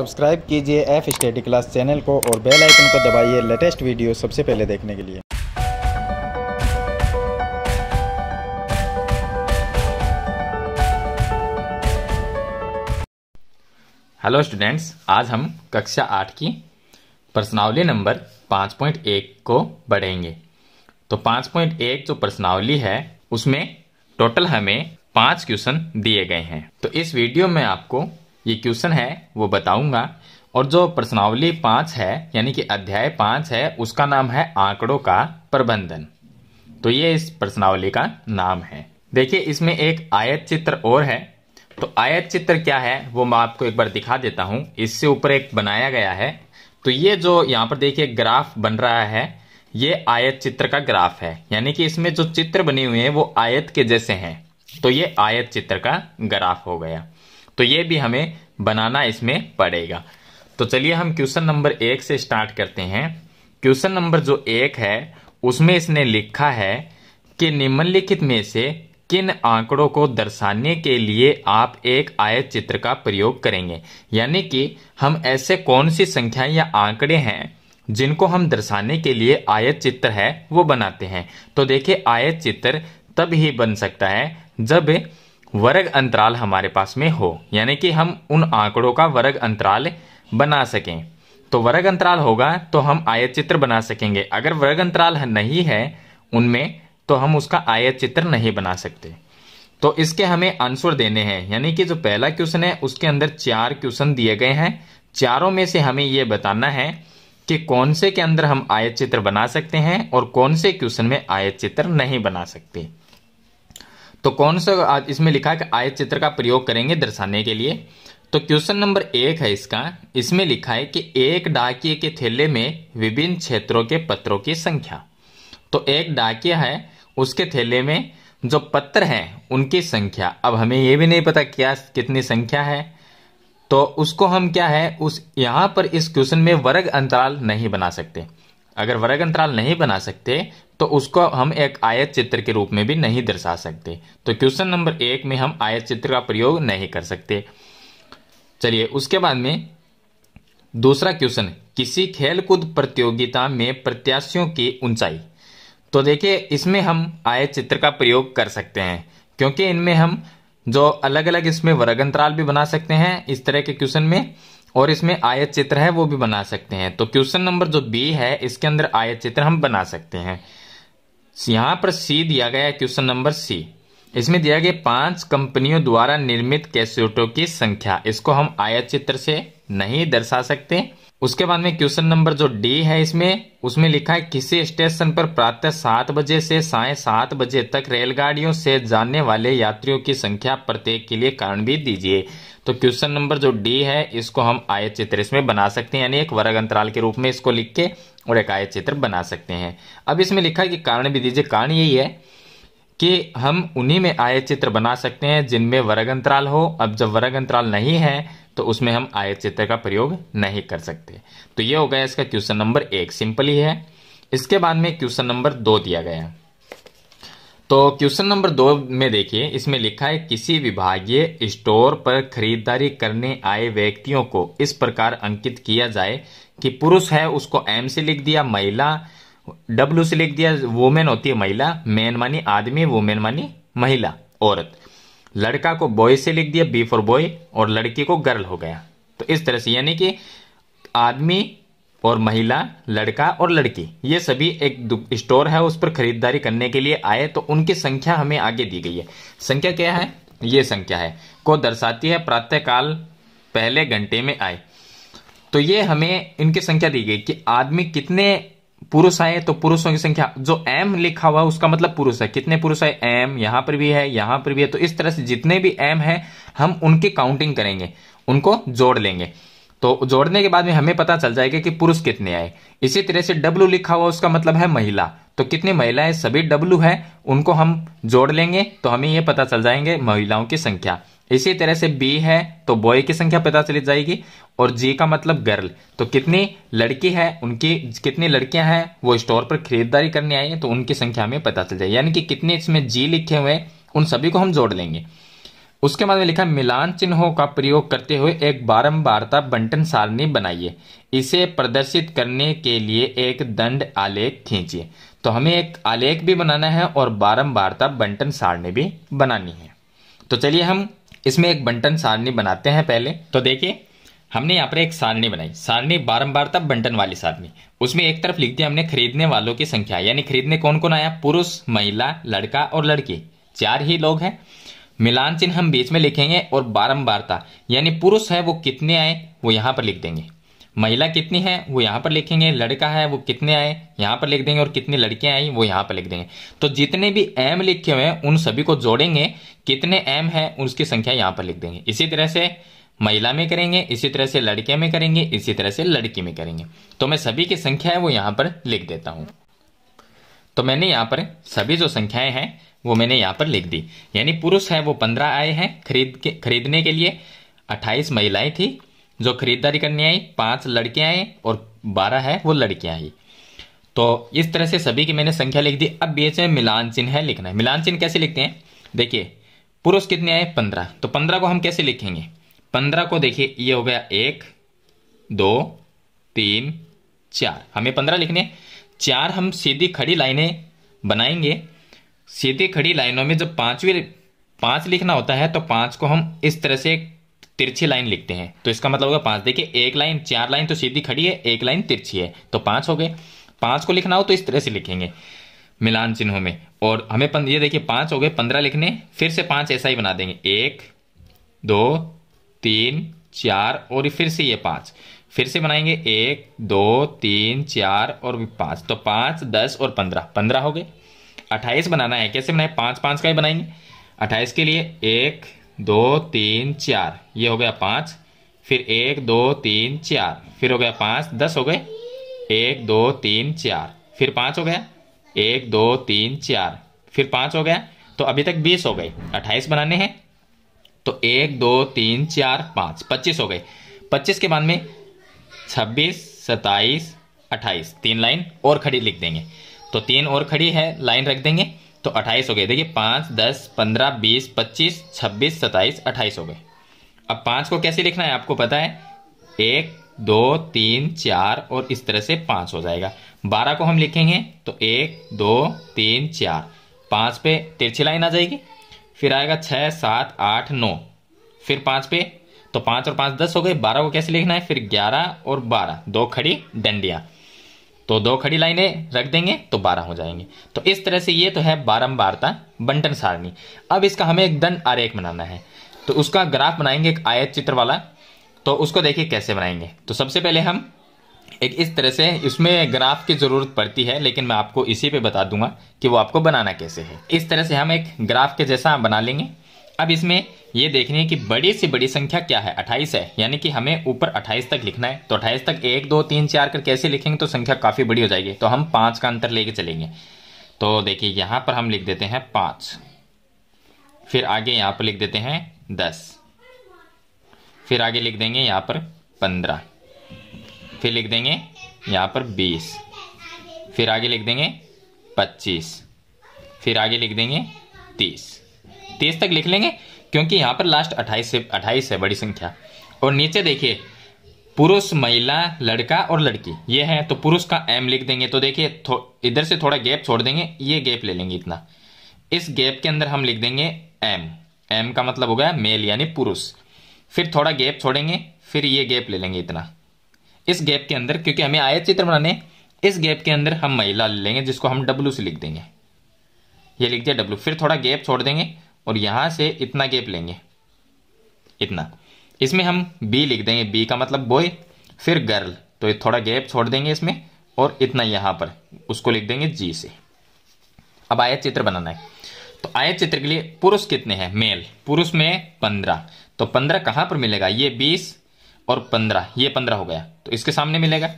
subscribe कीजिए F study class channel को और बेल आइकन को दबाइए लेटेस्ट वीडियो सबसे पहले देखने के लिए हेलो स्टूडेंट्स आज हम कक्षा आठ की प्रश्नावली नंबर पांच पॉइंट एक को बढ़ेंगे तो पांच पॉइंट एक जो प्रश्नावली है उसमें टोटल हमें पांच क्वेश्चन दिए गए हैं तो इस वीडियो में आपको ये क्वेश्चन है वो बताऊंगा और जो प्रश्नावली पांच है यानी कि अध्याय पांच है उसका नाम है आंकड़ों का प्रबंधन तो ये इस प्रश्नावली का नाम है देखिए इसमें एक आयत चित्र और है तो आयत चित्र क्या है वो मैं आपको एक बार दिखा देता हूं इससे ऊपर एक बनाया गया है तो ये जो यहाँ पर देखिए ग्राफ बन रहा है ये आयत चित्र का ग्राफ है यानी कि इसमें जो चित्र बने हुए हैं वो आयत के जैसे हैं तो ये आयत चित्र का ग्राफ हो गया तो ये भी हमें बनाना इसमें पड़ेगा तो चलिए हम क्वेश्चन नंबर एक से स्टार्ट करते हैं क्वेश्चन नंबर जो एक है उसमें इसने लिखा है कि निम्नलिखित में से किन आंकड़ों को दर्शाने के लिए आप एक आयत चित्र का प्रयोग करेंगे यानी कि हम ऐसे कौन सी संख्या या आंकड़े हैं जिनको हम दर्शाने के लिए आयत चित्र है वो बनाते हैं तो देखिये आयत चित्र तब ही बन सकता है जब वर्ग अंतराल हमारे पास में हो यानी कि हम उन आंकड़ों का वर्ग अंतराल बना सकें तो वर्ग अंतराल होगा तो हम आयत चित्र बना सकेंगे अगर वर्ग अंतराल नहीं है उनमें तो हम उसका आयत चित्र नहीं बना सकते तो इसके हमें आंसर देने हैं यानी कि जो पहला क्वेश्चन है उसके अंदर चार क्वेश्चन दिए गए हैं चारों में से हमें ये बताना है कि कौन से के अंदर हम आयत चित्र बना सकते हैं और कौन से क्वेश्चन में आयत चित्र नहीं बना सकते तो कौन सा इसमें लिखा है कि आयत चित्र का प्रयोग करेंगे दर्शाने के लिए तो क्वेश्चन नंबर एक है इसका इसमें लिखा है कि एक डाकिए के थैले में विभिन्न क्षेत्रों के पत्रों की संख्या तो एक डाकिया है उसके थैले में जो पत्र हैं उनकी संख्या अब हमें यह भी नहीं पता क्या कितनी संख्या है तो उसको हम क्या है उस यहां पर इस क्वेश्चन में वर्ग अंतराल नहीं बना सकते अगर वर्ग अंतराल नहीं बना सकते तो उसको हम एक आयत चित्र के रूप में भी नहीं दर्शा सकते तो क्वेश्चन नंबर एक में हम आयत चित्र का प्रयोग नहीं कर सकते चलिए उसके बाद में दूसरा क्वेश्चन किसी खेलकूद प्रतियोगिता में प्रत्याशियों की ऊंचाई तो देखिए इसमें हम आयत चित्र का प्रयोग कर सकते हैं क्योंकि इनमें हम जो अलग अलग इसमें वर्ग अंतराल भी बना सकते हैं इस तरह के क्वेश्चन में और इसमें आयत चित्र है वो भी बना सकते हैं तो क्वेश्चन नंबर जो बी है इसके अंदर आयत चित्र हम बना सकते हैं यहां पर सी दिया गया है क्वेश्चन नंबर सी इसमें दिया गया पांच कंपनियों द्वारा निर्मित कैसेटों की संख्या इसको हम आयत चित्र से नहीं दर्शा सकते उसके बाद में क्वेश्चन नंबर जो डी है इसमें उसमें लिखा है किसी स्टेशन पर प्रातः सात बजे से साय सात बजे तक रेलगाड़ियों से जाने वाले यात्रियों की संख्या प्रत्येक के लिए कारण भी दीजिए तो क्वेश्चन नंबर जो डी है इसको हम आय चित्र इसमें बना सकते हैं यानी एक वर्ग अंतराल के रूप में इसको लिख के और एक आय चित्र बना सकते हैं अब इसमें लिखा है कि कारण भी दीजिए कारण यही है कि हम उन्हीं में आय चित्र बना सकते हैं जिनमें वर्ग अंतराल हो अब जब वर्ग अंतराल नहीं है तो उसमें हम आय चित्र का प्रयोग नहीं कर सकते तो ये हो गया इसका क्वेश्चन नंबर एक सिंपल ही है इसके बाद में क्वेश्चन नंबर दो दिया गया तो क्वेश्चन नंबर दो में देखिए इसमें लिखा है किसी विभागीय स्टोर पर खरीदारी करने आए व्यक्तियों को इस प्रकार अंकित किया जाए कि पुरुष है उसको एम से लिख दिया महिला डब्ल्यू से लिख दिया वोमेन होती है महिला मैन मानी आदमी वोमेन मानी महिला औरत लड़का को बॉय से लिख दिया बी फॉर बॉय और लड़की को गर्ल हो गया तो इस तरह से यानी कि आदमी और महिला लड़का और लड़की ये सभी एक स्टोर है उस पर खरीदारी करने के लिए आए तो उनकी संख्या हमें आगे दी गई है संख्या क्या है ये संख्या है को दर्शाती है प्रातःकाल पहले घंटे में आए तो ये हमें इनकी संख्या दी गई कि आदमी कितने पुरुष आए तो पुरुषों की संख्या जो एम लिखा हुआ है उसका मतलब पुरुष है कितने पुरुष है एम यहां पर भी है यहां पर भी है तो इस तरह से जितने भी एम है हम उनकी काउंटिंग करेंगे उनको जोड़ लेंगे तो जोड़ने के बाद में हमें पता चल जाएगा कि पुरुष कितने आए इसी तरह से डब्लू लिखा हुआ उसका मतलब है महिला तो कितनी महिलाएं सभी डब्लू है उनको हम जोड़ लेंगे तो हमें यह पता चल जाएंगे महिलाओं की संख्या इसी तरह से बी है तो बॉय की संख्या पता चली जाएगी और जी का मतलब गर्ल तो कितनी लड़की है उनकी कितनी लड़कियां हैं वो स्टोर पर खरीदारी करने आई हैं तो उनकी संख्या में पता चल जाएगी यानी कि कितने इसमें जी लिखे हुए उन सभी को हम जोड़ लेंगे उसके बाद में लिखा मिलान चिन्हों का प्रयोग करते हुए एक बारंबारता बंटन सारणी बनाइए इसे प्रदर्शित करने के लिए एक दंड आलेख खींचिए तो हमें एक आलेख भी बनाना है और बारंबारता बंटन सारणी भी बनानी है तो चलिए हम इसमें एक बंटन सारणी बनाते हैं पहले तो देखिए हमने यहाँ पर एक सारणी बनाई सारणी बारंबार तब बंटन वाली सारणी उसमें एक तरफ लिख दिया हमने खरीदने वालों की संख्या यानी खरीदने कौन कौन आया पुरुष महिला लड़का और लड़की चार ही लोग हैं मिलान चिन्ह हम बीच में लिखेंगे और बारंबारता यानी पुरुष है वो कितने आए वो यहाँ पर लिख देंगे महिला कितनी है वो यहाँ पर लिखेंगे लड़का है वो कितने आए यहाँ पर लिख देंगे और कितनी लड़कियां आई वो यहाँ पर लिख देंगे तो जितने भी एम लिखे हुए हैं उन सभी को जोड़ेंगे कितने एम है उसकी संख्या यहाँ पर लिख देंगे इसी तरह से महिला में करेंगे इसी तरह से लड़के में करेंगे इसी तरह से लड़की में करेंगे तो मैं सभी की संख्या है वो यहाँ पर लिख देता हूँ तो मैंने यहाँ पर सभी जो संख्याएं हैं वो मैंने यहाँ पर लिख दी यानी पुरुष है वो पंद्रह आए हैं खरीद के खरीदने के लिए अट्ठाईस महिलाएं थी जो खरीदारी करने आई पांच लड़के आए और बारह है वो लड़कियां आई तो इस तरह से सभी की मैंने संख्या लिख दी अब बीच में मिलान चिन्ह है लिखना है मिलान चिन्ह कैसे लिखते हैं देखिए पुरुष कितने आए पंद्रह तो पंद्रह को हम कैसे लिखेंगे पंद्रह को देखिए ये हो गया एक दो तीन चार हमें पंद्रह लिखने चार हम सीधी खड़ी लाइनें बनाएंगे सीधी खड़ी लाइनों में जब पांचवी पांच लिखना होता है तो पांच को हम इस तरह से तिरछी लाइन लिखते हैं तो इसका मतलब होगा पांच देखिए एक लाइन चार लाइन तो सीधी खड़ी है एक लाइन तिरछी है तो पांच हो गए पांच को लिखना हो तो इस तरह से लिखेंगे मिलान चिन्हों में और हमें ये देखिए पांच हो गए पंद्रह लिखने फिर से पांच ऐसा ही बना देंगे एक दो तीन चार और फिर से ये पांच फिर से बनाएंगे एक दो तीन चार और पांच तो पांच दस और पंद्रह पंद्रह हो गए अट्ठाईस बनाना है कैसे बनाए पांच पांच का ही बनाएंगे अट्ठाईस के लिए एक दो तीन चार ये हो गया पाँच फिर एक दो तीन चार फिर हो गया पाँच दस हो गए एक दो तीन चार फिर पाँच हो गया एक दो तीन चार फिर पाँच हो गया तो अभी तक बीस हो गए अट्ठाईस बनाने हैं तो एक दो तीन चार पाँच पच्चीस हो गए पच्चीस के बाद में छब्बीस सत्ताईस अट्ठाईस तीन लाइन और खड़ी लिख देंगे तो तीन और खड़ी है लाइन रख देंगे तो अट्ठाईस हो गए देखिए पांच दस पंद्रह बीस पच्चीस छब्बीस सताइस अट्ठाईस हो गए अब पांच को कैसे लिखना है आपको पता है एक दो तीन चार और इस तरह से पांच हो जाएगा बारह को हम लिखेंगे तो एक दो तीन चार पांच पे तिरछी लाइन आ जाएगी फिर आएगा छह सात आठ नौ फिर पांच पे तो पांच और पांच दस हो गए बारह को कैसे लिखना है फिर ग्यारह और बारह दो खड़ी डंडिया तो दो खड़ी लाइनें रख देंगे तो बारह हो जाएंगे तो इस तरह से ये तो है बारम्बारता बंटन सारणी अब इसका हमें एक दंड आरेख बनाना है तो उसका ग्राफ बनाएंगे एक आयत चित्र वाला तो उसको देखिए कैसे बनाएंगे तो सबसे पहले हम एक इस तरह से इसमें ग्राफ की ज़रूरत पड़ती है लेकिन मैं आपको इसी पे बता दूंगा कि वो आपको बनाना कैसे है इस तरह से हम एक ग्राफ के जैसा बना लेंगे अब इसमें ये देखनी है कि बड़ी से बड़ी संख्या क्या है 28 है यानी कि हमें ऊपर 28 तक लिखना है तो 28 तक एक दो तीन चार कर कैसे लिखेंगे तो संख्या काफ़ी बड़ी हो जाएगी तो हम पांच का अंतर लेके चलेंगे तो देखिए यहां पर हम लिख देते हैं पांच फिर आगे यहां पर लिख देते हैं दस फिर आगे लिख देंगे यहां पर पंद्रह फिर लिख देंगे यहां पर बीस फिर आगे लिख देंगे पच्चीस फिर आगे लिख देंगे तीस तेईस तक लिख लेंगे क्योंकि यहाँ पर लास्ट अट्ठाईस से अट्ठाईस है बड़ी संख्या और नीचे देखिए पुरुष महिला लड़का और लड़की ये है तो पुरुष का एम लिख देंगे तो देखिए इधर से थोड़ा गैप छोड़ देंगे ये गैप ले लेंगे इतना इस गैप के अंदर हम लिख देंगे एम एम का मतलब हो गया मेल यानी पुरुष फिर थोड़ा गैप छोड़ेंगे फिर ये गैप ले लेंगे इतना इस गैप के अंदर क्योंकि हमें आयत चित्र बनाने इस गैप के अंदर हम महिला ले लेंगे जिसको हम डब्लू से लिख देंगे ये लिख दिया डब्लू फिर थोड़ा गैप छोड़ देंगे और यहाँ से इतना गैप लेंगे इतना इसमें हम बी लिख देंगे बी का मतलब बॉय फिर गर्ल तो ये थोड़ा गैप छोड़ देंगे इसमें और इतना यहाँ पर उसको लिख देंगे जी से अब आयत चित्र बनाना है तो आयत चित्र के लिए पुरुष कितने हैं मेल पुरुष में पंद्रह तो पंद्रह कहाँ पर मिलेगा ये बीस और पंद्रह ये पंद्रह हो गया तो इसके सामने मिलेगा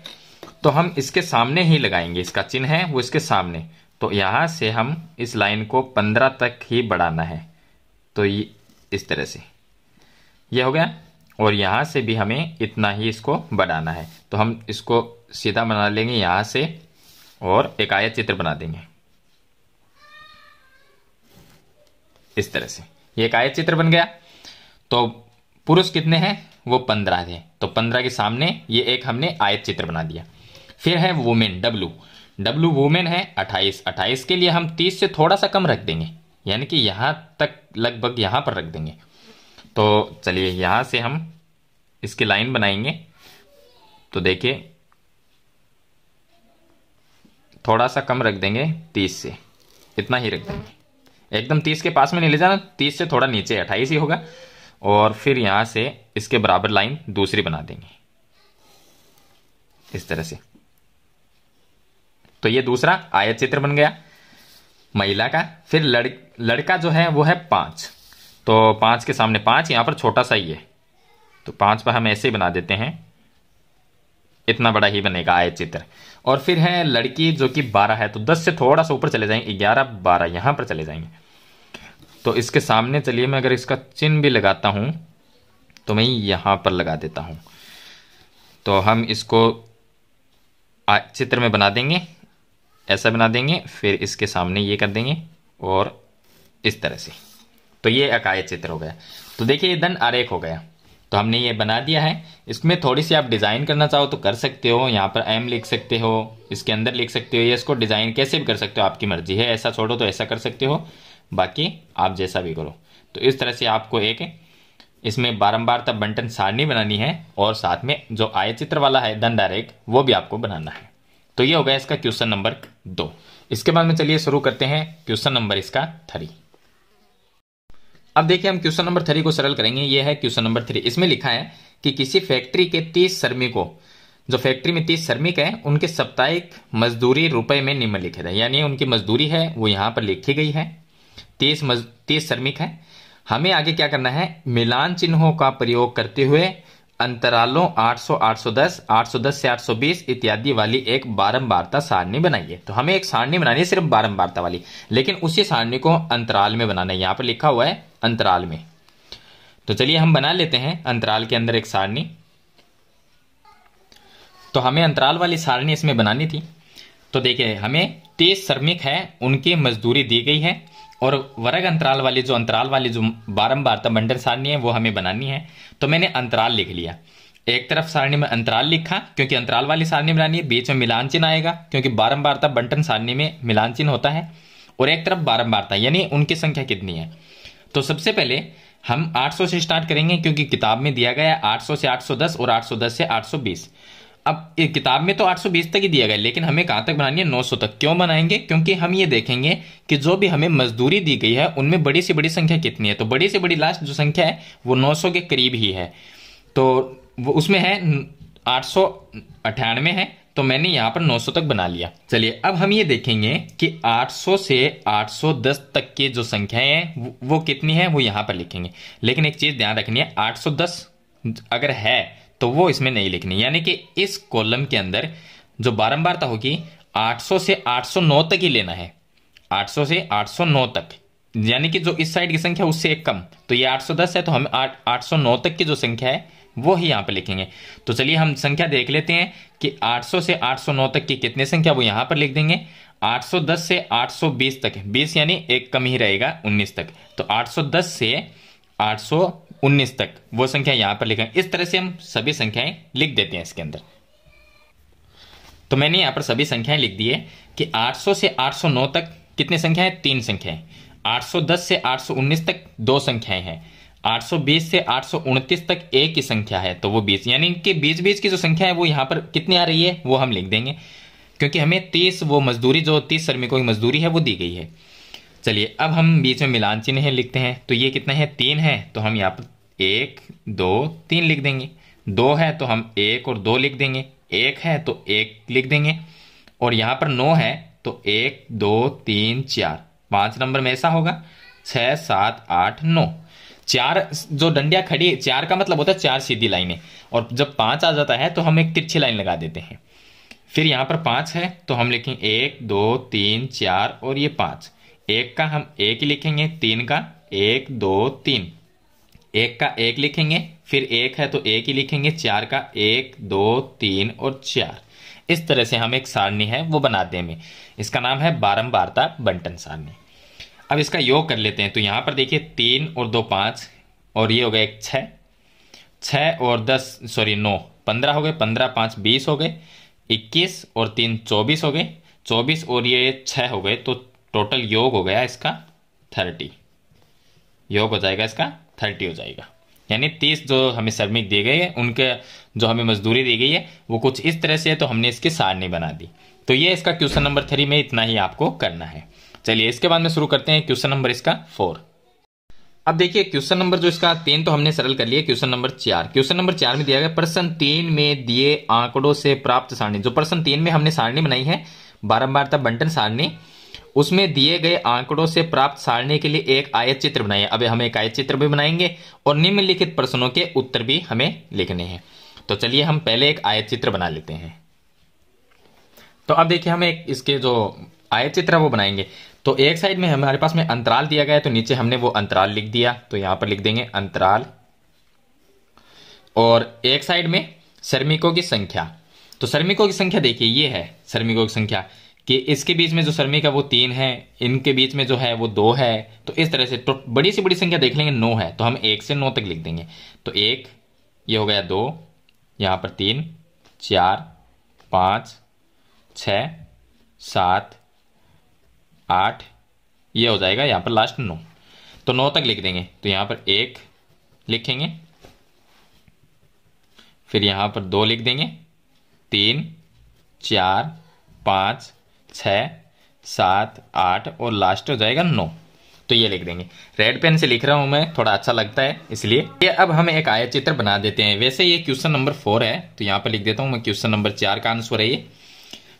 तो हम इसके सामने ही लगाएंगे इसका चिन्ह है वो इसके सामने तो यहाँ से हम इस लाइन को पंद्रह तक ही बढ़ाना है तो ये इस तरह से यह हो गया और यहाँ से भी हमें इतना ही इसको बनाना है तो हम इसको सीधा बना लेंगे यहाँ से और एक आयत चित्र बना देंगे इस तरह से ये एक आयत चित्र बन गया तो पुरुष कितने हैं वो पंद्रह थे तो पंद्रह के सामने ये एक हमने आयत चित्र बना दिया फिर है वुमेन डब्लू डब्लू वुमेन है अट्ठाईस अट्ठाईस के लिए हम तीस से थोड़ा सा कम रख देंगे यानी कि यहाँ तक लगभग यहाँ पर रख देंगे तो चलिए यहाँ से हम इसकी लाइन बनाएंगे तो देखिए थोड़ा सा कम रख देंगे तीस से इतना ही रख देंगे एकदम तीस के पास में नहीं ले जाना तीस से थोड़ा नीचे अट्ठाईस ही होगा और फिर यहाँ से इसके बराबर लाइन दूसरी बना देंगे इस तरह से तो ये दूसरा आयत चित्र बन गया महिला का फिर लड़ लड़का जो है वो है पाँच तो पाँच के सामने पाँच यहाँ पर छोटा सा ही है तो पाँच पर हम ऐसे ही बना देते हैं इतना बड़ा ही बनेगा आय चित्र और फिर है लड़की जो कि बारह है तो दस से थोड़ा सा ऊपर चले जाएंगे ग्यारह बारह यहाँ पर चले जाएंगे तो इसके सामने चलिए मैं अगर इसका चिन्ह भी लगाता हूँ तो मैं यहाँ पर लगा देता हूँ तो हम इसको चित्र में बना देंगे ऐसा बना देंगे फिर इसके सामने ये कर देंगे और इस तरह से तो ये अकाय चित्र हो गया तो देखिए ये धन आरेख हो गया तो हमने ये बना दिया है इसमें थोड़ी सी आप डिज़ाइन करना चाहो तो कर सकते हो यहाँ पर एम लिख सकते हो इसके अंदर लिख सकते हो ये इसको डिज़ाइन कैसे भी कर सकते हो आपकी मर्जी है ऐसा छोड़ो तो ऐसा कर सकते हो बाकी आप जैसा भी करो तो इस तरह से आपको एक इसमें बारम्बार तब बंटन सारणी बनानी है और साथ में जो आय चित्र वाला है दंड वो भी आपको बनाना है तो ये हो गया इसका क्वेश्चन नंबर दो इसके बाद में चलिए शुरू करते हैं क्वेश्चन नंबर इसका थ्री अब देखिए हम क्वेश्चन नंबर थ्री को सरल करेंगे यह है क्वेश्चन नंबर थ्री इसमें लिखा है कि किसी फैक्ट्री के तीस श्रमिकों जो फैक्ट्री में तीस श्रमिक है उनके साप्ताहिक मजदूरी रुपए में निम्नलिखित है यानी उनकी मजदूरी है वो यहां पर लिखी गई है तीस मज तीस श्रमिक है हमें आगे क्या करना है मिलान चिन्हों का प्रयोग करते हुए अंतरालों 800, 810, 810 से 820 इत्यादि वाली एक बारंबारता सारणी बनाइए तो हमें एक सारणी बनानी है सिर्फ बारंबारता वाली लेकिन उसी सारणी को अंतराल में बनाना है यहाँ पर लिखा हुआ है अंतराल में तो चलिए हम बना लेते हैं अंतराल के अंदर एक सारणी तो हमें अंतराल वाली सारणी इसमें बनानी थी तो देखिए हमें तेज श्रमिक है उनकी मजदूरी दी गई है और वर्ग अंतराल वाली जो अंतराल वाली जो बारंबारता मंडल सारणी है वो हमें बनानी है तो मैंने अंतराल लिख लिया एक तरफ सारणी में अंतराल लिखा क्योंकि अंतराल वाली सारणी बनानी है बीच में मिलान चिन्ह आएगा क्योंकि बारंबारता बंटन सारणी में मिलान चिन्ह होता है और एक तरफ बारंबारता यानी उनकी संख्या कितनी है तो सबसे पहले हम 800 से स्टार्ट करेंगे क्योंकि किताब में दिया गया 800 से 810 और 810 से 820 अब एक किताब में तो 820 तक ही दिया गया लेकिन हमें कहाँ तक बनानी है 900 तक क्यों बनाएंगे क्योंकि हम ये देखेंगे कि जो भी हमें मजदूरी दी गई है उनमें बड़ी से बड़ी संख्या कितनी है तो बड़ी से बड़ी लास्ट जो संख्या है वो नौ के करीब ही है तो वो उसमें है आठ सौ अठानवे है तो मैंने यहाँ पर 900 तक बना लिया चलिए अब हम ये देखेंगे कि 800 से 810 तक की जो संख्याएं हैं वो कितनी है वो यहाँ पर लिखेंगे लेकिन एक चीज़ ध्यान रखनी है 810 अगर है तो वो इसमें नहीं लिखनी यानी कि इस कॉलम के अंदर जो बारंबारता होगी 800 से 809 तक ही लेना है 800 से 809 तक यानी कि जो इस साइड की संख्या उससे एक कम तो ये 810 है तो हम 809 तक की जो संख्या है वो ही यहाँ पे लिखेंगे तो चलिए हम संख्या देख लेते हैं कि 800 से 809 तक की कितनी संख्या वो यहाँ पर लिख देंगे 810 से 820 तक 20 यानी एक कम ही रहेगा 19 तक तो 810 से 19 तक वो संख्या यहां पर लिखा इस तरह से हम सभी संख्याएं लिख देते हैं इसके अंदर तो मैंने यहां पर सभी संख्याएं लिख दी है कि 800 से 809 तक कितनी संख्याएं तीन संख्याएं 810 से 819 तक दो संख्याएं हैं 820 से आठ तक एक ही संख्या है तो वो बीस यानी कि बीच बीच की जो संख्या है वो यहां पर कितनी आ रही है वो हम लिख देंगे क्योंकि हमें तीस वो मजदूरी जो तीस श्रमिकों की मजदूरी है वो दी गई है चलिए अब हम बीच में मिलान चिन्ह है लिखते हैं तो ये कितना है तीन है तो हम यहाँ पर एक दो तीन लिख देंगे दो है तो हम एक और दो लिख देंगे एक है तो एक लिख देंगे और यहाँ पर नौ है तो एक दो तीन चार पांच नंबर में ऐसा होगा छह सात आठ नौ चार जो डंडिया खड़ी है चार का मतलब होता है चार सीधी लाइनें और जब पांच आ जाता है तो हम एक तिरछी लाइन लगा देते हैं फिर यहाँ पर पांच है तो हम लिखेंगे एक दो तीन चार और ये पांच एक का हम एक लिखेंगे तीन का एक दो तीन एक का एक लिखेंगे फिर एक है तो एक ही लिखेंगे चार का एक दो तीन और चार इस तरह से हम एक सारणी है वो बना देंगे इसका नाम है बारंबारता बंटन सारणी अब इसका योग कर लेते हैं तो यहां पर देखिए तीन और दो पांच और ये हो गया एक छ और दस सॉरी नौ पंद्रह हो गए पंद्रह पांच बीस हो गए इक्कीस और तीन चौबीस हो गए चौबीस और ये छह हो गए तो टोटल योग हो गया इसका थर्टी योग हो जाएगा इसका थर्टी हो जाएगा यानी तीस जो हमें श्रमिक दिए गए हैं उनके जो हमें मजदूरी दी गई है वो कुछ इस तरह से है तो हमने इसकी सारणी बना दी तो ये इसका क्वेश्चन नंबर थ्री में इतना ही आपको करना है चलिए इसके बाद में शुरू करते हैं क्वेश्चन नंबर इसका फोर अब देखिए क्वेश्चन नंबर जो इसका तीन तो हमने सरल कर लिया क्वेश्चन नंबर चार क्वेश्चन नंबर चार में दिया गया प्रश्न तीन में दिए आंकड़ों से प्राप्त सारणी जो प्रश्न तीन में हमने सारणी बनाई है बारंबारता बंटन सारणी उसमें दिए गए आंकड़ों से प्राप्त सारणी के लिए एक आयत चित्र बनाइए अब हम एक आयत चित्र भी बनाएंगे और निम्नलिखित प्रश्नों के उत्तर भी हमें लिखने हैं तो चलिए हम पहले एक आयत चित्र बना लेते हैं तो अब देखिए हम एक इसके जो आयत चित्र वो बनाएंगे तो एक साइड में हमारे पास में अंतराल दिया गया है तो नीचे हमने वो अंतराल लिख दिया तो यहां पर लिख देंगे अंतराल और एक साइड में श्रमिकों की संख्या तो श्रमिकों की संख्या देखिए ये है श्रमिकों की संख्या कि इसके बीच में जो सरमी का वो तीन है इनके बीच में जो है वो दो है तो इस तरह से तो बड़ी से बड़ी संख्या देख लेंगे नौ है तो हम एक से नौ तक लिख देंगे तो एक ये हो गया दो यहाँ पर तीन चार पाँच छ सात आठ ये हो जाएगा यहाँ पर लास्ट नौ तो नौ तक लिख देंगे तो यहाँ पर एक लिखेंगे फिर यहाँ पर दो लिख देंगे तीन चार पाँच छ सात आठ और लास्ट हो जाएगा नौ तो ये लिख देंगे रेड पेन से लिख रहा हूं मैं थोड़ा अच्छा लगता है इसलिए ये अब हम एक आयत चित्र बना देते हैं वैसे ये क्वेश्चन नंबर फोर है तो यहाँ पर लिख देता हूँ मैं क्वेश्चन नंबर चार का आंसर है ये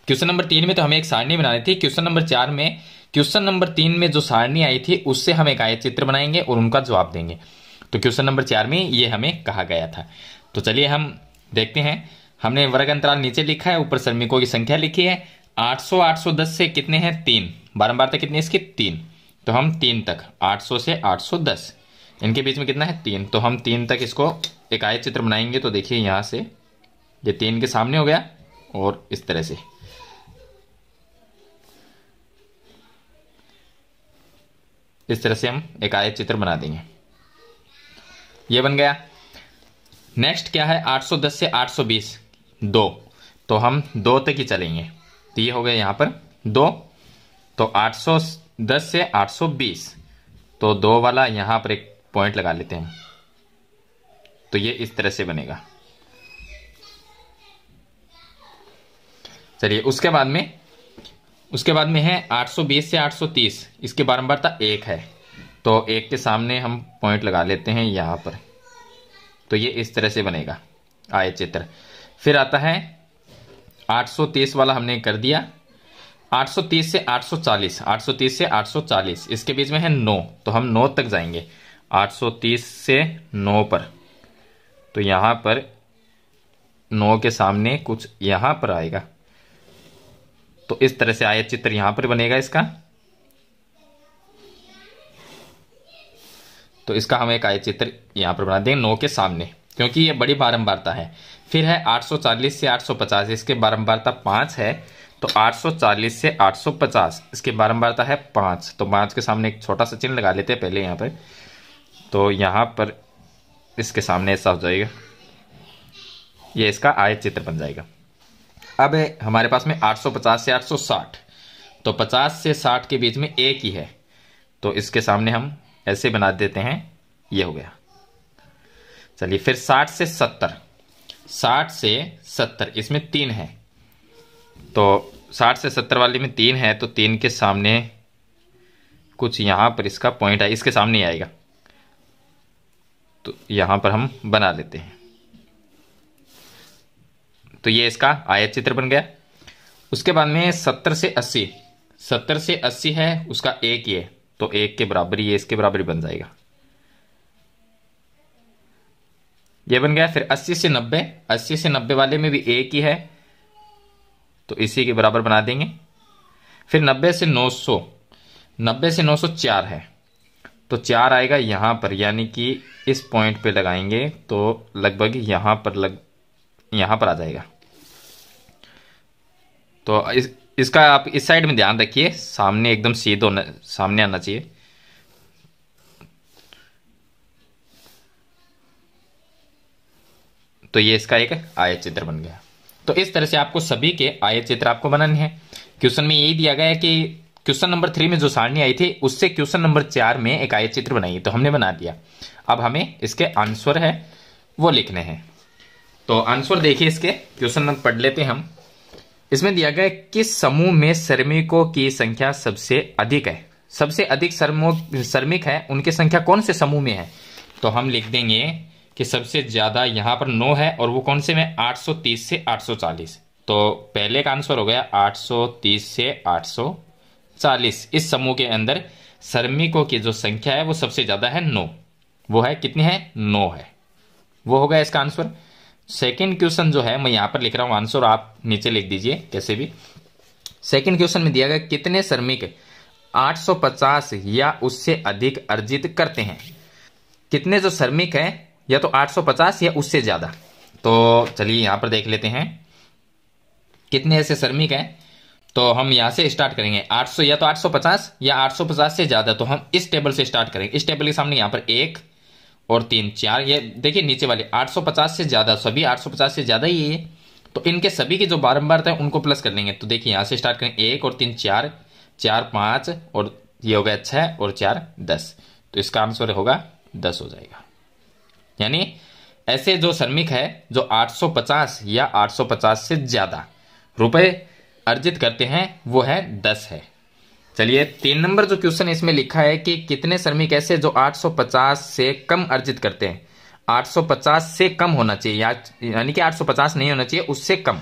क्वेश्चन नंबर तीन में तो हमें एक सारणी बनानी थी क्वेश्चन नंबर चार में क्वेश्चन नंबर तीन में जो सारणी आई थी उससे हम एक आयत चित्र बनाएंगे और उनका जवाब देंगे तो क्वेश्चन नंबर चार में ये हमें कहा गया था तो चलिए हम देखते हैं हमने वर्ग अंतराल नीचे लिखा है ऊपर श्रमिकों की संख्या लिखी है सौ 810 से कितने हैं तीन तक तो कितने इसकी तीन तो हम तीन तक 800 से 810 इनके बीच में कितना है तीन तो हम तीन तक इसको एक चित्र बनाएंगे तो देखिए यहाँ से ये तीन के सामने हो गया और इस तरह से इस तरह से हम एक आयत चित्र बना देंगे ये बन गया नेक्स्ट क्या है 810 से 820 दो तो हम दो तक ही चलेंगे तो ये हो गया यहाँ पर दो तो 810 से 820 तो दो वाला यहाँ पर एक पॉइंट लगा लेते हैं तो ये इस तरह से बनेगा चलिए उसके बाद में उसके बाद में है 820 से 830 इसकी था एक है तो एक के सामने हम पॉइंट लगा लेते हैं यहाँ पर तो ये इस तरह से बनेगा आय चित्र फिर आता है 830 वाला हमने कर दिया 830 से 840 830 से 840 इसके बीच में है 9 तो हम 9 तक जाएंगे 830 से 9 पर तो यहां पर 9 के सामने कुछ यहां पर आएगा तो इस तरह से आया चित्र यहां पर बनेगा इसका तो इसका हम एक आयचित्र चित्र पर बना देंगे नौ के सामने क्योंकि ये बड़ी बारंबारता है फिर है 840 से 850 इसके बारंबारता पांच है तो 840 से 850 इसके बारंबारता है पांच तो पांच के सामने एक छोटा सा चिन्ह लगा लेते हैं पहले यहाँ पर तो यहाँ पर इसके सामने ऐसा हो जाएगा ये इसका आय चित्र बन जाएगा अब है हमारे पास में 850 से 860 तो 50 से 60 के बीच में एक ही है तो इसके सामने हम ऐसे बना देते हैं ये हो गया चलिए फिर 60 से साठ से सत्तर इसमें तीन है तो साठ से सत्तर वाले में तीन है तो तीन के सामने कुछ यहाँ पर इसका पॉइंट है इसके सामने ही आएगा तो यहाँ पर हम बना लेते हैं तो ये इसका आयत चित्र बन गया उसके बाद में सत्तर से अस्सी सत्तर से अस्सी है उसका एक ये तो एक के बराबर ये इसके बराबर बन जाएगा ये बन गया फिर 80 से 90 80 से 90 वाले में भी एक ही है तो इसी के बराबर बना देंगे फिर 90 से 900 90 से चार है तो चार आएगा यहां पर यानी कि इस पॉइंट पे लगाएंगे तो लगभग यहां पर लग यहां पर आ जाएगा तो इस इसका आप इस साइड में ध्यान रखिए सामने एकदम सीधो सामने आना चाहिए तो ये इसका एक आय चित्र बन गया तो इस तरह से आपको सभी के आय चित्र आपको बनाने हैं क्वेश्चन में यही दिया गया कि क्वेश्चन नंबर थ्री में जो सारणी आई थी उससे क्वेश्चन नंबर चार में एक आय चित्र बनाइए तो हमने बना दिया अब हमें इसके आंसर है वो लिखने हैं तो आंसर देखिए इसके क्वेश्चन नंबर पढ़ लेते हम इसमें दिया गया किस समूह में श्रमिकों की संख्या सबसे अधिक है सबसे अधिक श्रमिक है उनकी संख्या कौन से समूह में है तो हम लिख देंगे कि सबसे ज़्यादा यहाँ पर नौ है और वो कौन से में 830 से 840 तो पहले का आंसर हो गया 830 से 840 इस समूह के अंदर श्रमिकों की जो संख्या है वो सबसे ज़्यादा है नो वो है कितनी है नो है वो हो गया इसका आंसर सेकेंड क्वेश्चन जो है मैं यहां पर लिख रहा हूं आंसर आप नीचे लिख दीजिए कैसे भी सेकेंड क्वेश्चन में दिया गया कितने श्रमिक 850 या उससे अधिक अर्जित करते हैं कितने जो श्रमिक हैं या तो 850 या उससे ज़्यादा तो चलिए यहां पर देख लेते हैं कितने ऐसे श्रमिक हैं तो हम यहां से स्टार्ट करेंगे 800 या तो 850 या 850 से ज़्यादा तो हम इस टेबल से स्टार्ट करेंगे इस टेबल के सामने यहां पर एक और तीन चार ये देखिए नीचे वाले 850 से ज़्यादा सभी 850 से ज़्यादा ही है तो इनके सभी की जो बारम्बार है उनको प्लस कर लेंगे तो देखिए यहां से स्टार्ट करेंगे एक और तीन चार चार पांच और ये हो गया छह और चार दस तो इसका आंसर होगा दस हो जाएगा यानी ऐसे जो श्रमिक है जो 850 या 850 से ज़्यादा रुपए अर्जित करते हैं वो है दस है चलिए तीन नंबर जो क्वेश्चन इसमें लिखा है कि कितने श्रमिक ऐसे जो 850 से कम अर्जित करते हैं 850 से कम होना चाहिए या यानी कि 850 नहीं होना चाहिए उससे कम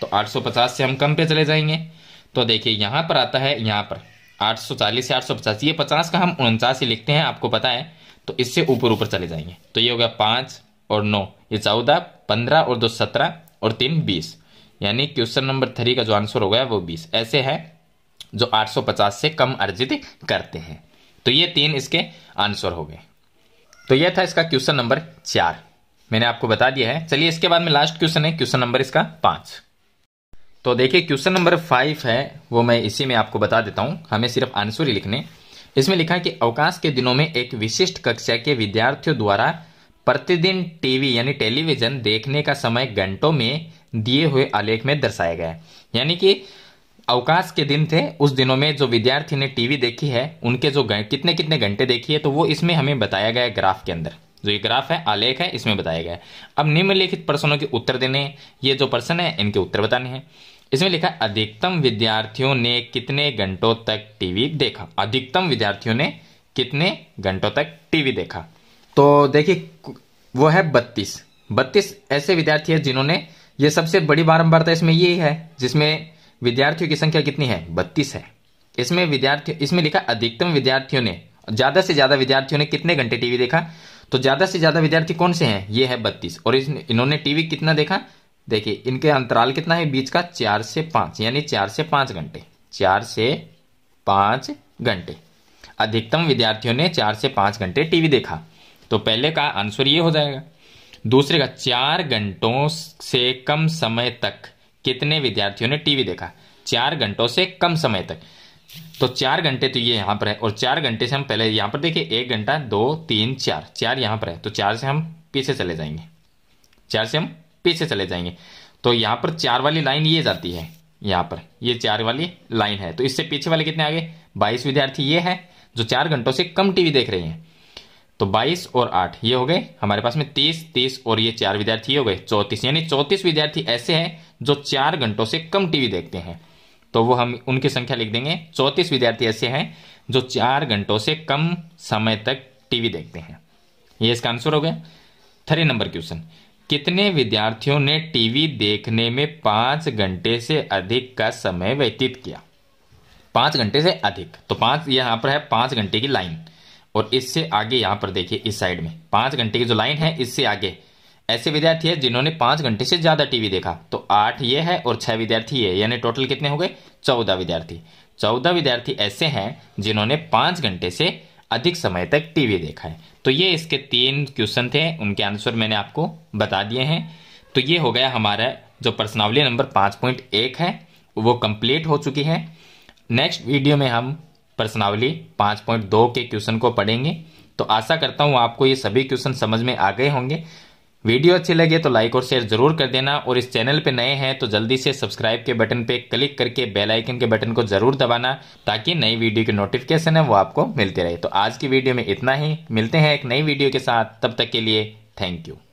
तो 850 से हम कम पे चले जाएंगे तो देखिए यहां पर आता है यहां पर 840 से 850 ये 50 का हम उनचास ही लिखते हैं आपको पता है तो इससे ऊपर ऊपर चले जाएंगे तो ये हो गया पाँच और नौ ये चौदह पंद्रह और दो सत्रह और तीन बीस यानी क्वेश्चन नंबर थ्री का जो आंसर हो गया वो बीस ऐसे है जो पचास से कम अर्जित करते हैं तो ये तीन इसके आंसर हो गए तो यह था इसका क्वेश्चन नंबर चार मैंने आपको बता दिया है चलिए इसके बाद में लास्ट क्वेश्चन है क्वेश्चन नंबर इसका पांच तो देखिए क्वेश्चन नंबर फाइव है वो मैं इसी में आपको बता देता हूं हमें सिर्फ आंसर ही लिखने इसमें लिखा है कि अवकाश के दिनों में एक विशिष्ट कक्षा के विद्यार्थियों द्वारा प्रतिदिन टीवी यानी टेलीविजन देखने का समय घंटों में दिए हुए आलेख में दर्शाया गया है यानी कि अवकाश के दिन थे उस दिनों में जो विद्यार्थी ने टीवी देखी है उनके जो कितने कितने घंटे देखी है तो वो इसमें हमें बताया गया है ग्राफ के अंदर जो ये ग्राफ है आलेख है इसमें बताया गया है अब निम्नलिखित प्रश्नों के उत्तर देने ये जो प्रश्न है इनके उत्तर बताने हैं इसमें लिखा अधिकतम विद्यार्थियों ने कितने घंटों तक टीवी देखा अधिकतम विद्यार्थियों ने कितने घंटों तक टीवी देखा तो देखिए वो है बत्तीस बत्तीस ऐसे विद्यार्थी हैं जिन्होंने ये सबसे बड़ी बारंबारता इसमें ये है जिसमें विद्यार्थियों की संख्या कितनी है बत्तीस है इसमें विद्यार्थी इसमें लिखा अधिकतम विद्यार्थियों ने ज्यादा से ज्यादा विद्यार्थियों ने कितने घंटे टीवी देखा तो ज्यादा से ज्यादा विद्यार्थी कौन से हैं ये है बत्तीस और इन्होंने टीवी कितना देखा देखिए इनके अंतराल कितना है बीच का चार से पांच यानी चार से पांच घंटे चार से पांच घंटे अधिकतम विद्यार्थियों ने चार से पांच घंटे टीवी देखा तो पहले का आंसर ये हो जाएगा दूसरे का चार घंटों से कम समय तक कितने विद्यार्थियों ने टीवी देखा चार घंटों से कम समय तक तो चार घंटे तो ये यहां पर है और चार घंटे से हम पहले यहां पर देखिए एक घंटा दो तीन चार चार यहां पर है तो चार से हम पीछे चले जाएंगे चार से हम पीछे चले जाएंगे तो यहाँ पर चार वाली लाइन ये जाती है यहाँ पर ये चार वाली लाइन है तो इससे पीछे वाले कितने आगे बाईस विद्यार्थी ये है जो चार घंटों से कम टीवी देख रहे हैं तो 22 और 8 ये हो गए हमारे पास में 30 30 और ये चार विद्यार्थी हो गए 34 यानी 34 विद्यार्थी ऐसे हैं जो चार घंटों से कम टीवी देखते हैं तो वो हम उनकी संख्या लिख देंगे 34 विद्यार्थी ऐसे हैं जो चार घंटों से कम समय तक टीवी देखते हैं ये इसका आंसर हो गया थ्री नंबर क्वेश्चन कितने विद्यार्थियों ने टीवी देखने में पांच घंटे से अधिक का समय व्यतीत किया पांच घंटे से अधिक तो पांच यहां पर है पांच घंटे की लाइन और इससे आगे यहां पर देखिए इस साइड में पांच घंटे की जो लाइन है इससे आगे ऐसे विद्यार्थी है जिन्होंने पांच घंटे से ज़्यादा टीवी देखा तो आठ ये है और छह विद्यार्थी ये यानी टोटल कितने हो गए चौदह विद्यार्थी चौदह विद्यार्थी ऐसे हैं जिन्होंने पांच घंटे से अधिक समय तक टीवी देखा है तो ये इसके तीन क्वेश्चन थे उनके आंसर मैंने आपको बता दिए हैं तो ये हो गया हमारा जो पर्सनावली नंबर पांच पॉइंट एक है वो कंप्लीट हो चुकी है नेक्स्ट वीडियो में हम पर्सनावली पांच पॉइंट दो के क्वेश्चन को पढ़ेंगे तो आशा करता हूं आपको ये सभी क्वेश्चन समझ में आ गए होंगे वीडियो अच्छी लगे तो लाइक और शेयर जरूर कर देना और इस चैनल पे नए हैं तो जल्दी से सब्सक्राइब के बटन पे क्लिक करके बेल आइकन के बटन को जरूर दबाना ताकि नई वीडियो की नोटिफिकेशन है वो आपको मिलते रहे तो आज की वीडियो में इतना ही मिलते हैं एक नई वीडियो के साथ तब तक के लिए थैंक यू